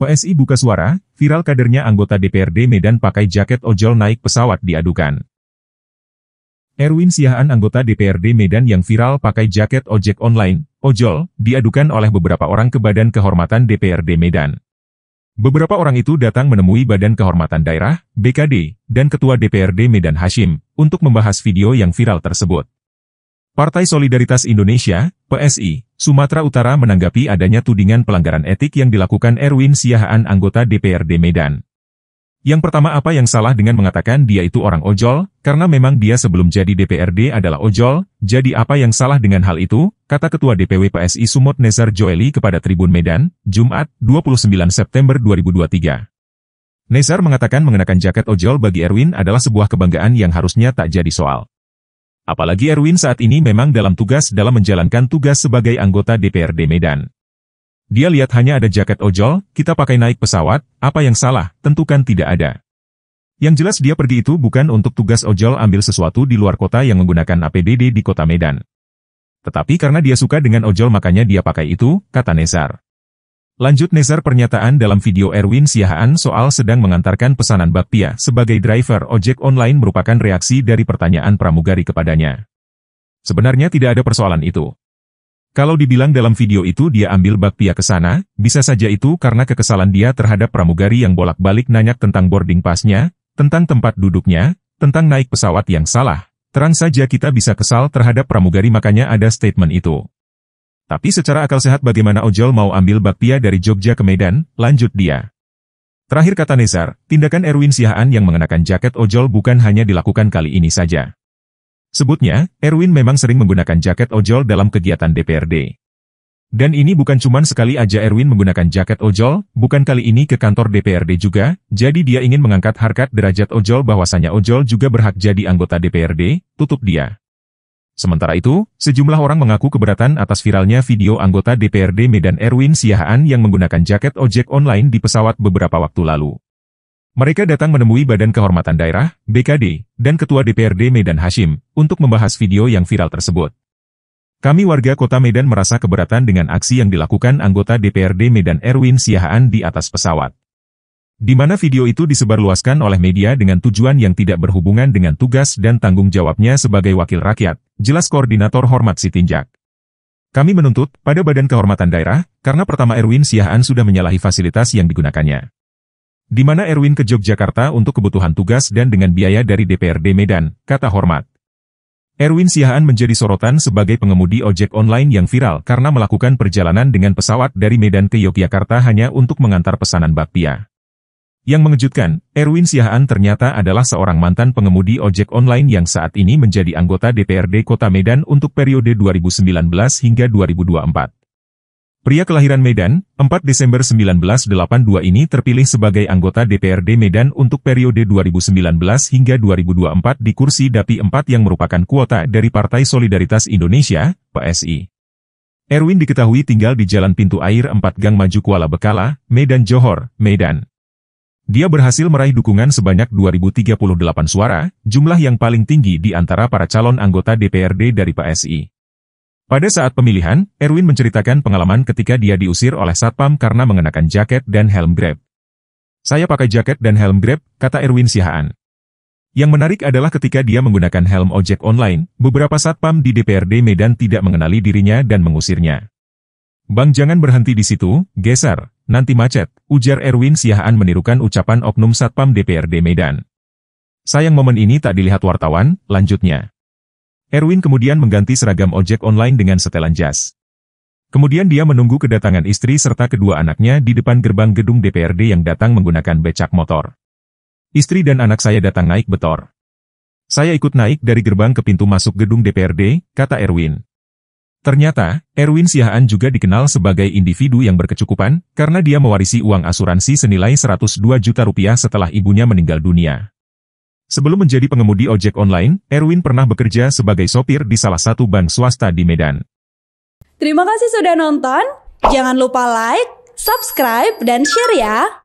PSI buka suara, viral kadernya anggota DPRD Medan pakai jaket ojol naik pesawat diadukan. Erwin Siahaan anggota DPRD Medan yang viral pakai jaket ojek online, ojol, diadukan oleh beberapa orang ke Badan Kehormatan DPRD Medan. Beberapa orang itu datang menemui Badan Kehormatan Daerah, BKD, dan Ketua DPRD Medan Hashim, untuk membahas video yang viral tersebut. Partai Solidaritas Indonesia, PSI, Sumatera Utara menanggapi adanya tudingan pelanggaran etik yang dilakukan Erwin Siahaan anggota DPRD Medan. Yang pertama apa yang salah dengan mengatakan dia itu orang ojol, karena memang dia sebelum jadi DPRD adalah ojol, jadi apa yang salah dengan hal itu, kata Ketua DPW PSI Sumut Nezar Joeli kepada Tribun Medan, Jumat, 29 September 2023. Nezar mengatakan mengenakan jaket ojol bagi Erwin adalah sebuah kebanggaan yang harusnya tak jadi soal. Apalagi Erwin saat ini memang dalam tugas dalam menjalankan tugas sebagai anggota DPRD Medan. Dia lihat hanya ada jaket ojol, kita pakai naik pesawat, apa yang salah, tentukan tidak ada. Yang jelas dia pergi itu bukan untuk tugas ojol ambil sesuatu di luar kota yang menggunakan APBD di kota Medan. Tetapi karena dia suka dengan ojol makanya dia pakai itu, kata Nezar. Lanjut Nezar pernyataan dalam video Erwin Siahaan soal sedang mengantarkan pesanan bakpia sebagai driver ojek online merupakan reaksi dari pertanyaan pramugari kepadanya. Sebenarnya tidak ada persoalan itu. Kalau dibilang dalam video itu dia ambil bakpia ke sana, bisa saja itu karena kekesalan dia terhadap pramugari yang bolak-balik nanya tentang boarding pasnya, tentang tempat duduknya, tentang naik pesawat yang salah. Terang saja kita bisa kesal terhadap pramugari makanya ada statement itu. Tapi secara akal sehat bagaimana ojol mau ambil bakpia dari Jogja ke Medan, lanjut dia. Terakhir kata Nezar, tindakan Erwin Sihaan yang mengenakan jaket ojol bukan hanya dilakukan kali ini saja. Sebutnya, Erwin memang sering menggunakan jaket ojol dalam kegiatan DPRD. Dan ini bukan cuman sekali aja Erwin menggunakan jaket ojol, bukan kali ini ke kantor DPRD juga, jadi dia ingin mengangkat harkat derajat ojol bahwasanya ojol juga berhak jadi anggota DPRD, tutup dia. Sementara itu, sejumlah orang mengaku keberatan atas viralnya video anggota DPRD Medan Erwin Siahaan yang menggunakan jaket ojek online di pesawat beberapa waktu lalu. Mereka datang menemui Badan Kehormatan Daerah, BKD, dan Ketua DPRD Medan Hashim, untuk membahas video yang viral tersebut. Kami warga kota Medan merasa keberatan dengan aksi yang dilakukan anggota DPRD Medan Erwin Siahaan di atas pesawat di mana video itu disebarluaskan oleh media dengan tujuan yang tidak berhubungan dengan tugas dan tanggung jawabnya sebagai wakil rakyat, jelas koordinator hormat Sitinjak. Kami menuntut pada Badan Kehormatan Daerah, karena pertama Erwin Siahaan sudah menyalahi fasilitas yang digunakannya. Di mana Erwin ke Yogyakarta untuk kebutuhan tugas dan dengan biaya dari DPRD Medan, kata hormat. Erwin Siahaan menjadi sorotan sebagai pengemudi ojek online yang viral karena melakukan perjalanan dengan pesawat dari Medan ke Yogyakarta hanya untuk mengantar pesanan bakpia. Yang mengejutkan, Erwin Siahaan ternyata adalah seorang mantan pengemudi ojek online yang saat ini menjadi anggota DPRD Kota Medan untuk periode 2019 hingga 2024. Pria kelahiran Medan, 4 Desember 1982 ini terpilih sebagai anggota DPRD Medan untuk periode 2019 hingga 2024 di kursi DAPI 4 yang merupakan kuota dari Partai Solidaritas Indonesia, PSI. Erwin diketahui tinggal di Jalan Pintu Air 4 Gang Maju Kuala Bekala, Medan Johor, Medan. Dia berhasil meraih dukungan sebanyak 2.038 suara, jumlah yang paling tinggi di antara para calon anggota DPRD dari PSI. Pada saat pemilihan, Erwin menceritakan pengalaman ketika dia diusir oleh Satpam karena mengenakan jaket dan helm grab. Saya pakai jaket dan helm grab, kata Erwin Sihaan. Yang menarik adalah ketika dia menggunakan helm ojek online, beberapa Satpam di DPRD Medan tidak mengenali dirinya dan mengusirnya. Bang jangan berhenti di situ, geser, nanti macet, Ujar Erwin Siahaan menirukan ucapan Oknum Satpam DPRD Medan. Sayang momen ini tak dilihat wartawan, lanjutnya. Erwin kemudian mengganti seragam ojek online dengan setelan jas. Kemudian dia menunggu kedatangan istri serta kedua anaknya di depan gerbang gedung DPRD yang datang menggunakan becak motor. Istri dan anak saya datang naik betor. Saya ikut naik dari gerbang ke pintu masuk gedung DPRD, kata Erwin. Ternyata, Erwin Siahaan juga dikenal sebagai individu yang berkecukupan, karena dia mewarisi uang asuransi senilai 102 juta rupiah setelah ibunya meninggal dunia. Sebelum menjadi pengemudi ojek online, Erwin pernah bekerja sebagai sopir di salah satu bank swasta di Medan. Terima kasih sudah nonton, jangan lupa like, subscribe, dan share ya!